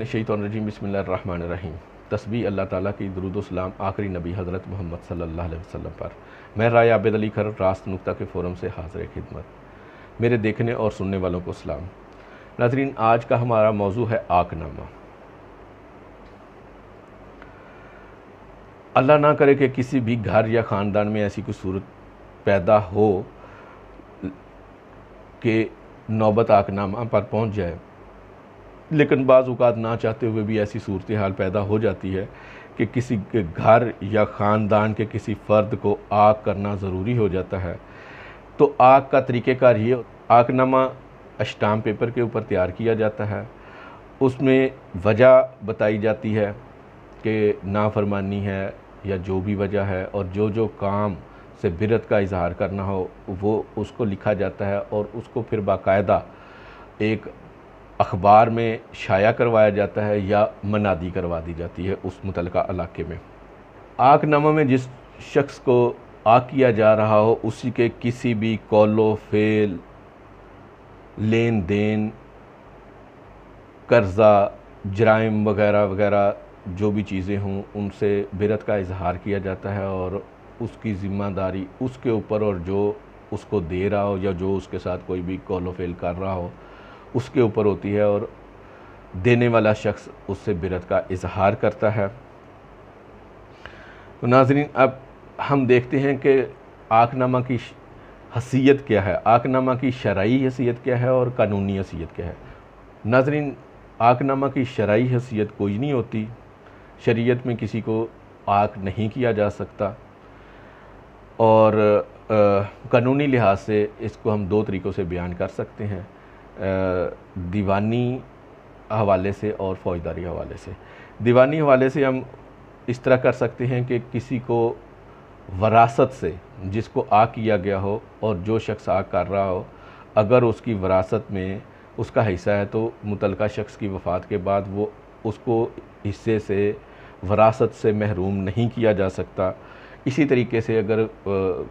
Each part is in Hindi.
नशीतरजी बसमीम तस्बी अल्लाह ताला की दरुदोसलाम आखिरी नबी हज़रत मोहम्मद सल्लल्लाहु अलैहि वसल्लम पर मैं राय आबेद अली खर रास्त नुकता के फोरम से हाजिर खिदमत मेरे देखने और सुनने वालों को सलाम नाजरीन आज का हमारा मौजू है आकनामा अल्लाह ना करे कि किसी भी घर या ख़ानदान में ऐसी कोई सूरत पैदा हो कि नौबत आकनामा पर पहुंच जाए लेकिन बाज़ ना चाहते हुए भी ऐसी सूरत हाल पैदा हो जाती है कि किसी के घर या ख़ानदान के किसी फ़र्द को आग करना ज़रूरी हो जाता है तो आग का तरीक़ेकार ये आगनामा अष्टाम पेपर के ऊपर तैयार किया जाता है उसमें वजह बताई जाती है कि नाफरमानी है या जो भी वजह है और जो जो काम से बिरत का इजहार करना हो वो उसको लिखा जाता है और उसको फिर बाकायदा एक अखबार में शाया करवाया जाता है या मनादी करवा दी जाती है उस मुतल इलाके में आकनामा में जिस शख्स को आ किया जा रहा हो उसी के किसी भी कॉलो फेल लेन देन कर्ज़ा जराइम वगैरह वगैरह जो भी चीज़ें हों उनसे बिरत का इजहार किया जाता है और उसकी ज़िम्मेदारी उसके ऊपर और जो उसको दे रहा हो या जो उसके साथ कोई भी कॉलो फेल कर रहा हो उसके ऊपर होती है और देने वाला शख्स उससे बिरत का इजहार करता है तो नाजरीन अब हम देखते हैं कि आकनामा की हसीियत क्या है आकनामा की शराई हसीियत क्या है और कानूनी हसीियत क्या है नाजरीन आकनामा की शराई हसीियत कोई नहीं होती शरीयत में किसी को आक नहीं किया जा सकता और कानूनी लिहाज से इसको हम दो तरीक़ों से बयान कर सकते हैं दीवानी हवाले से और फ़ौजदारी हवाले से दीवानी हवाले से हम इस तरह कर सकते हैं कि किसी को वरासत से जिसको आ किया गया हो और जो शख्स आ कर रहा हो अगर उसकी वरासत में उसका हिस्सा है तो मुतलका शख्स की वफ़ात के बाद वो उसको हिस्से से वरासत से महरूम नहीं किया जा सकता इसी तरीके से अगर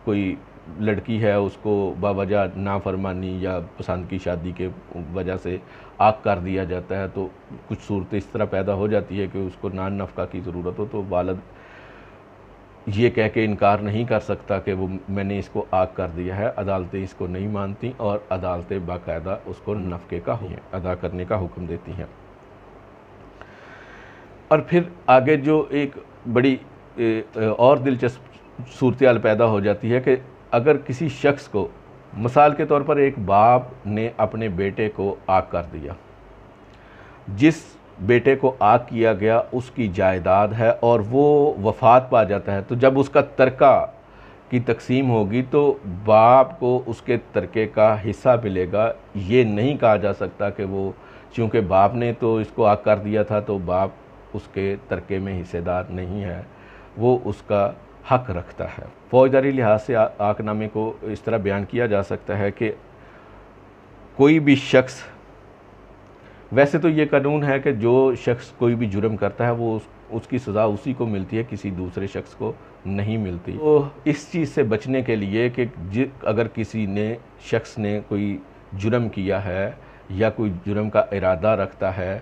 कोई लड़की है उसको बावजह नाफरमानी या पसंद की शादी के वजह से आग कर दिया जाता है तो कुछ सूरत इस तरह पैदा हो जाती है कि उसको नान नफका की ज़रूरत हो तो वालद ये कह के इनकार नहीं कर सकता कि वो मैंने इसको आग कर दिया है अदालतें इसको नहीं मानती और अदालतें बाकायदा उसको नफके का अदा करने का हुक्म देती हैं और फिर आगे जो एक बड़ी और दिलचस्प सूरत पैदा हो जाती है कि अगर किसी शख्स को मिसाल के तौर पर एक बाप ने अपने बेटे को आग कर दिया जिस बेटे को आग किया गया उसकी जायदाद है और वो वफात पा जाता है तो जब उसका तरका की तकसीम होगी तो बाप को उसके तरके का हिस्सा मिलेगा ये नहीं कहा जा सकता कि वो चूँकि बाप ने तो इसको आग कर दिया था तो बाप उसके तरके में हिस्सेदार नहीं है वो उसका हक रखता है फौजदारी लिहाज से आकनामे को इस तरह बयान किया जा सकता है कि कोई भी शख्स वैसे तो ये कानून है कि जो शख्स कोई भी जुर्म करता है वो उस, उसकी सज़ा उसी को मिलती है किसी दूसरे शख्स को नहीं मिलती तो इस चीज़ से बचने के लिए कि अगर किसी ने शख्स ने कोई जुर्म किया है या कोई जुर्म का इरादा रखता है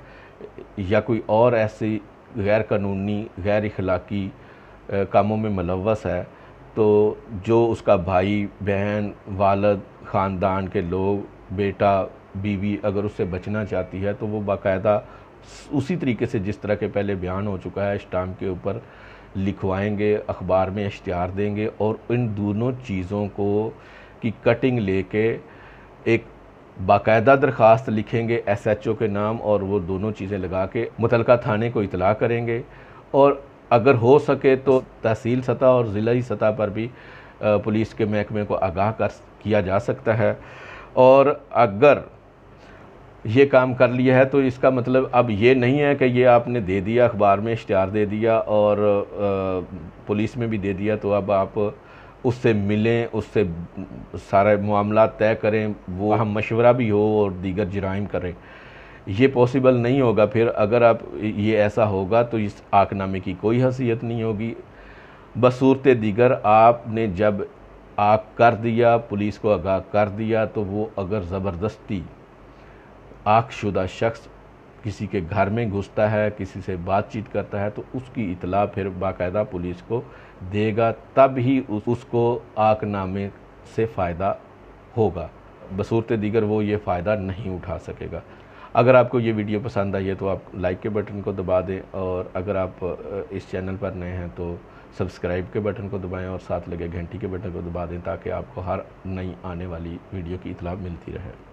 या कोई और ऐसी गैर कानूनी गैर अखलाक़ी कामों में मुलवस है तो जो उसका भाई बहन वालद ख़ानदान के लोग बेटा बीवी अगर उससे बचना चाहती है तो वो बाकायदा उसी तरीके से जिस तरह के पहले बयान हो चुका है स्टाम के ऊपर लिखवाएंगे अखबार में इश्तहार देंगे और इन दोनों चीज़ों को की कटिंग लेके एक बाकायदा दरख्वास्त लिखेंगे एस एच ओ के नाम और वो दोनों चीज़ें लगा के मुतलका थाने को इतला करेंगे और अगर हो सके तो तहसील सतह और ज़िली सतह पर भी पुलिस के महकमे को आगाह कर किया जा सकता है और अगर ये काम कर लिया है तो इसका मतलब अब ये नहीं है कि ये आपने दे दिया अखबार में इश्तहार दे दिया और पुलिस में भी दे दिया तो अब आप उससे मिलें उससे सारे मामला तय करें वो हम मशवरा भी हो और दीगर जराइम करें ये पॉसिबल नहीं होगा फिर अगर आप ये ऐसा होगा तो इस आकनामे की कोई हसीियत नहीं होगी बसूरत दीगर आपने जब आग कर दिया पुलिस को आगाह कर दिया तो वो अगर ज़बरदस्ती आगशुदा शख्स किसी के घर में घुसता है किसी से बातचीत करता है तो उसकी इतला फिर बाकायदा पुलिस को देगा तब ही उस, उसको आकनामे से फ़ायदा होगा बसूरत दीगर वो ये फ़ायदा नहीं उठा सकेगा अगर आपको ये वीडियो पसंद आई है तो आप लाइक के बटन को दबा दें और अगर आप इस चैनल पर नए हैं तो सब्सक्राइब के बटन को दबाएं और साथ लगे घंटी के बटन को दबा दें ताकि आपको हर नई आने वाली वीडियो की इतला मिलती रहे